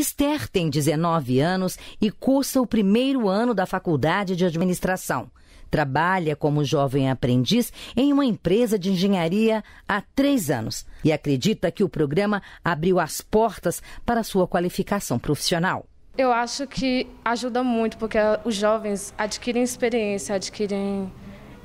Esther tem 19 anos e cursa o primeiro ano da faculdade de administração. Trabalha como jovem aprendiz em uma empresa de engenharia há três anos e acredita que o programa abriu as portas para sua qualificação profissional. Eu acho que ajuda muito, porque os jovens adquirem experiência, adquirem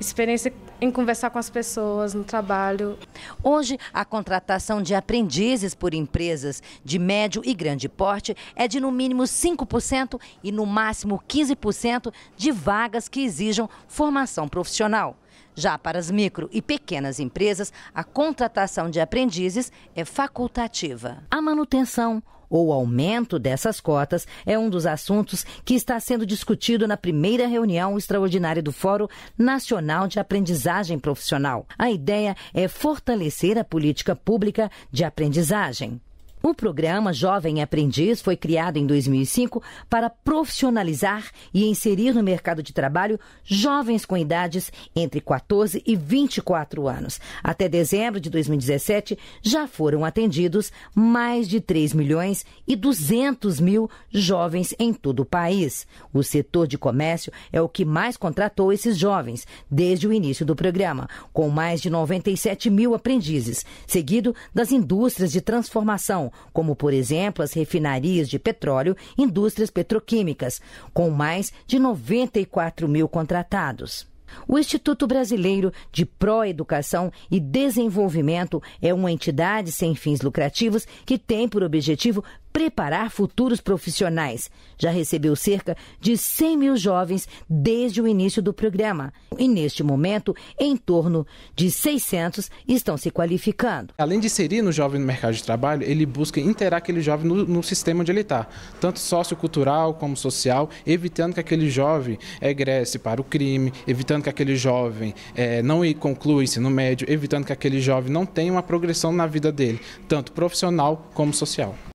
experiência em conversar com as pessoas no trabalho. Hoje, a contratação de aprendizes por empresas de médio e grande porte é de no mínimo 5% e no máximo 15% de vagas que exijam formação profissional. Já para as micro e pequenas empresas, a contratação de aprendizes é facultativa. A manutenção ou aumento dessas cotas é um dos assuntos que está sendo discutido na primeira reunião extraordinária do Fórum Nacional de Aprendizagem Profissional. A ideia é fortalecer a política pública de aprendizagem. O programa Jovem Aprendiz foi criado em 2005 para profissionalizar e inserir no mercado de trabalho jovens com idades entre 14 e 24 anos. Até dezembro de 2017, já foram atendidos mais de 3 milhões e 200 mil jovens em todo o país. O setor de comércio é o que mais contratou esses jovens desde o início do programa, com mais de 97 mil aprendizes, seguido das indústrias de transformação como, por exemplo, as refinarias de petróleo indústrias petroquímicas, com mais de 94 mil contratados. O Instituto Brasileiro de Pró-Educação e Desenvolvimento é uma entidade sem fins lucrativos que tem por objetivo preparar futuros profissionais. Já recebeu cerca de 100 mil jovens desde o início do programa. E neste momento, em torno de 600 estão se qualificando. Além de inserir no jovem no mercado de trabalho, ele busca interar aquele jovem no, no sistema onde ele está, tanto sociocultural como social, evitando que aquele jovem egresse para o crime, evitando evitando que aquele jovem é, não conclua o ensino médio, evitando que aquele jovem não tenha uma progressão na vida dele, tanto profissional como social.